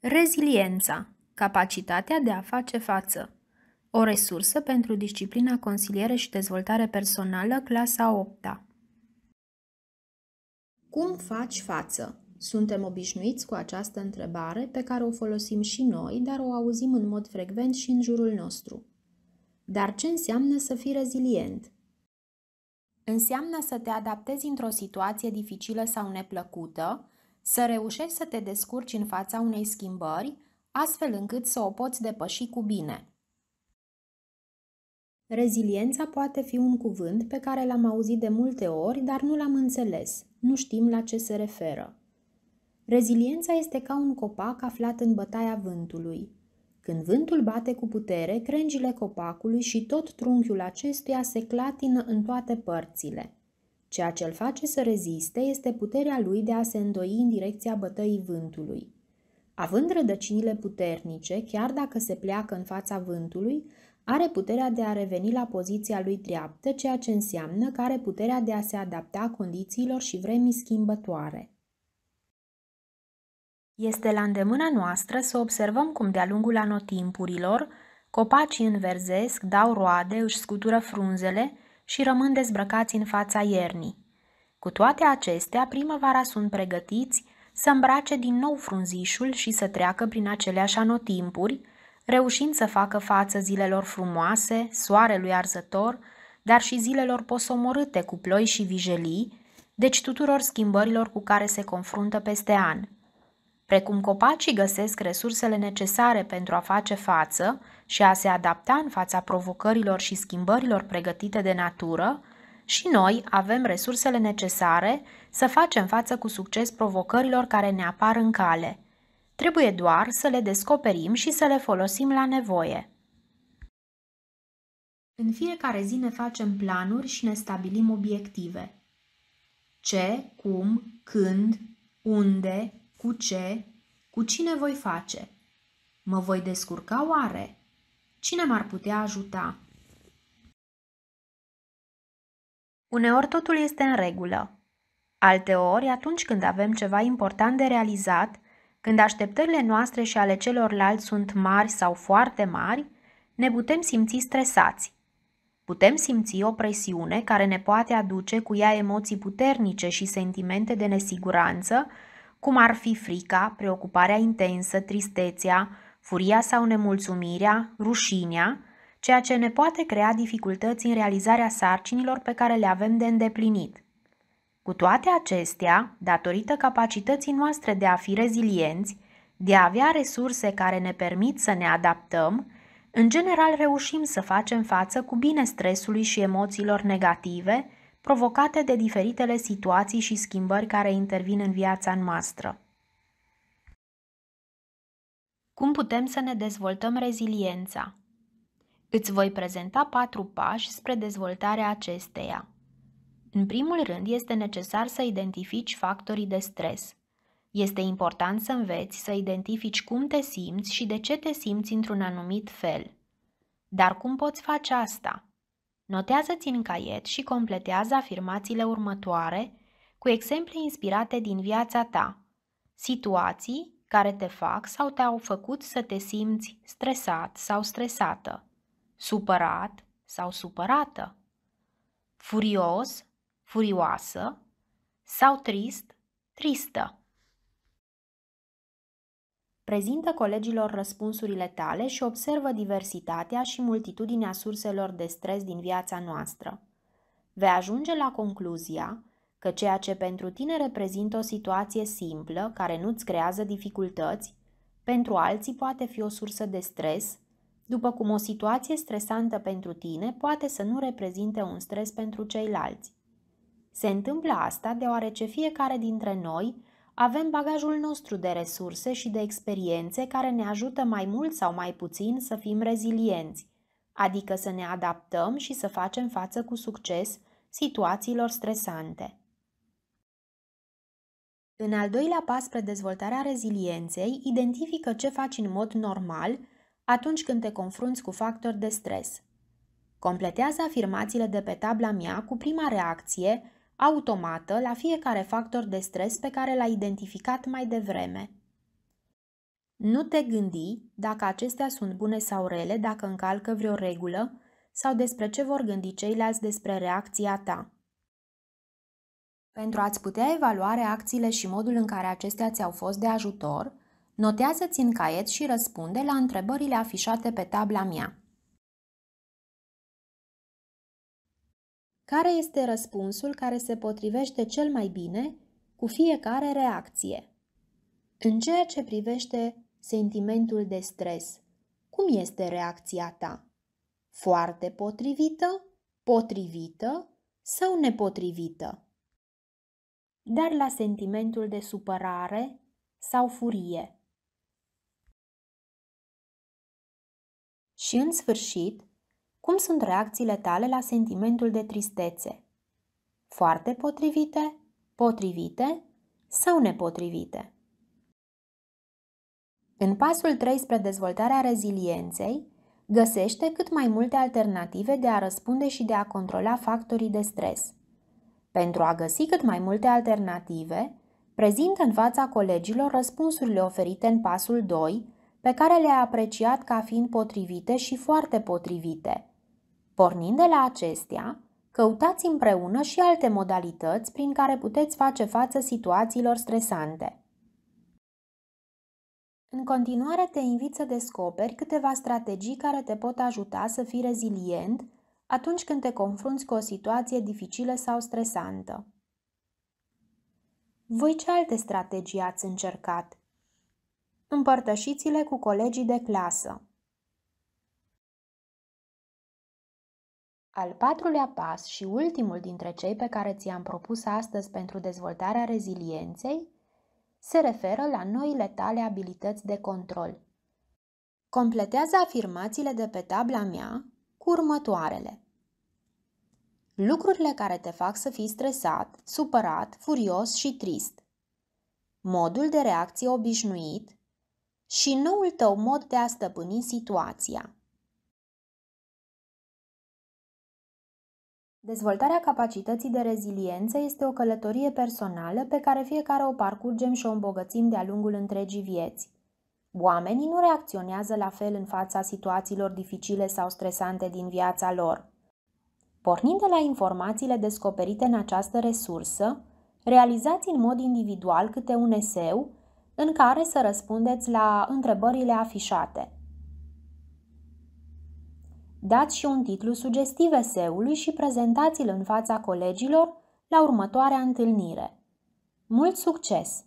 Reziliența, capacitatea de a face față. O resursă pentru disciplina consiliere și dezvoltare personală, clasa 8 -a. Cum faci față? Suntem obișnuiți cu această întrebare pe care o folosim și noi, dar o auzim în mod frecvent și în jurul nostru. Dar ce înseamnă să fii rezilient? Înseamnă să te adaptezi într-o situație dificilă sau neplăcută, să reușești să te descurci în fața unei schimbări, astfel încât să o poți depăși cu bine. Reziliența poate fi un cuvânt pe care l-am auzit de multe ori, dar nu l-am înțeles, nu știm la ce se referă. Reziliența este ca un copac aflat în bătaia vântului. Când vântul bate cu putere, crengile copacului și tot trunchiul acestuia se clatină în toate părțile – Ceea ce îl face să reziste este puterea lui de a se îndoi în direcția bătăii vântului. Având rădăcinile puternice, chiar dacă se pleacă în fața vântului, are puterea de a reveni la poziția lui dreaptă, ceea ce înseamnă că are puterea de a se adapta condițiilor și vremii schimbătoare. Este la îndemâna noastră să observăm cum de-a lungul anotimpurilor, copacii înverzesc, dau roade, își scutură frunzele, și rămân dezbrăcați în fața iernii. Cu toate acestea, primăvara sunt pregătiți să îmbrace din nou frunzișul și să treacă prin aceleași anotimpuri, reușind să facă față zilelor frumoase, soarelui arzător, dar și zilelor posomorâte cu ploi și vijelii, deci tuturor schimbărilor cu care se confruntă peste an – Precum copacii găsesc resursele necesare pentru a face față și a se adapta în fața provocărilor și schimbărilor pregătite de natură, și noi avem resursele necesare să facem față cu succes provocărilor care ne apar în cale. Trebuie doar să le descoperim și să le folosim la nevoie. În fiecare zi ne facem planuri și ne stabilim obiective. Ce, cum, când, unde, cu ce? Cu cine voi face? Mă voi descurca oare? Cine m-ar putea ajuta? Uneori totul este în regulă. Alteori, atunci când avem ceva important de realizat, când așteptările noastre și ale celorlalți sunt mari sau foarte mari, ne putem simți stresați. Putem simți o presiune care ne poate aduce cu ea emoții puternice și sentimente de nesiguranță, cum ar fi frica, preocuparea intensă, tristețea, furia sau nemulțumirea, rușinea, ceea ce ne poate crea dificultăți în realizarea sarcinilor pe care le avem de îndeplinit. Cu toate acestea, datorită capacității noastre de a fi rezilienți, de a avea resurse care ne permit să ne adaptăm, în general reușim să facem față cu bine stresului și emoțiilor negative, provocate de diferitele situații și schimbări care intervin în viața noastră. Cum putem să ne dezvoltăm reziliența? Îți voi prezenta patru pași spre dezvoltarea acesteia. În primul rând, este necesar să identifici factorii de stres. Este important să înveți să identifici cum te simți și de ce te simți într-un anumit fel. Dar cum poți face asta? Notează-ți în caiet și completează afirmațiile următoare cu exemple inspirate din viața ta, situații care te fac sau te-au făcut să te simți stresat sau stresată, supărat sau supărată, furios, furioasă sau trist, tristă. Prezintă colegilor răspunsurile tale și observă diversitatea și multitudinea surselor de stres din viața noastră. Vei ajunge la concluzia că ceea ce pentru tine reprezintă o situație simplă, care nu-ți creează dificultăți, pentru alții poate fi o sursă de stres, după cum o situație stresantă pentru tine poate să nu reprezinte un stres pentru ceilalți. Se întâmplă asta deoarece fiecare dintre noi avem bagajul nostru de resurse și de experiențe care ne ajută mai mult sau mai puțin să fim rezilienți, adică să ne adaptăm și să facem față cu succes situațiilor stresante. În al doilea pas spre dezvoltarea rezilienței, identifică ce faci în mod normal atunci când te confrunți cu factori de stres. Completează afirmațiile de pe tabla mea cu prima reacție automată la fiecare factor de stres pe care l-ai identificat mai devreme. Nu te gândi dacă acestea sunt bune sau rele, dacă încalcă vreo regulă sau despre ce vor gândi ceilalți despre reacția ta. Pentru a-ți putea evalua reacțiile și modul în care acestea ți-au fost de ajutor, notează-ți în caiet și răspunde la întrebările afișate pe tabla mea. Care este răspunsul care se potrivește cel mai bine cu fiecare reacție? În ceea ce privește sentimentul de stres, cum este reacția ta? Foarte potrivită, potrivită sau nepotrivită? Dar la sentimentul de supărare sau furie. Și în sfârșit, cum sunt reacțiile tale la sentimentul de tristețe? Foarte potrivite, potrivite sau nepotrivite? În pasul 3 spre dezvoltarea rezilienței, găsește cât mai multe alternative de a răspunde și de a controla factorii de stres. Pentru a găsi cât mai multe alternative, prezintă în fața colegilor răspunsurile oferite în pasul 2, pe care le ai apreciat ca fiind potrivite și foarte potrivite, Pornind de la acestea, căutați împreună și alte modalități prin care puteți face față situațiilor stresante. În continuare, te invit să descoperi câteva strategii care te pot ajuta să fii rezilient atunci când te confrunți cu o situație dificilă sau stresantă. Voi ce alte strategii ați încercat? Împărtășiți-le cu colegii de clasă. Al patrulea pas și ultimul dintre cei pe care ți-am propus astăzi pentru dezvoltarea rezilienței se referă la noile tale abilități de control. Completează afirmațiile de pe tabla mea cu următoarele. Lucrurile care te fac să fii stresat, supărat, furios și trist. Modul de reacție obișnuit și noul tău mod de a stăpâni situația. Dezvoltarea capacității de reziliență este o călătorie personală pe care fiecare o parcurgem și o îmbogățim de-a lungul întregii vieți. Oamenii nu reacționează la fel în fața situațiilor dificile sau stresante din viața lor. Pornind de la informațiile descoperite în această resursă, realizați în mod individual câte un eseu în care să răspundeți la întrebările afișate – Dați și un titlu sugestiv eseului și prezentați-l în fața colegilor la următoarea întâlnire. Mult succes!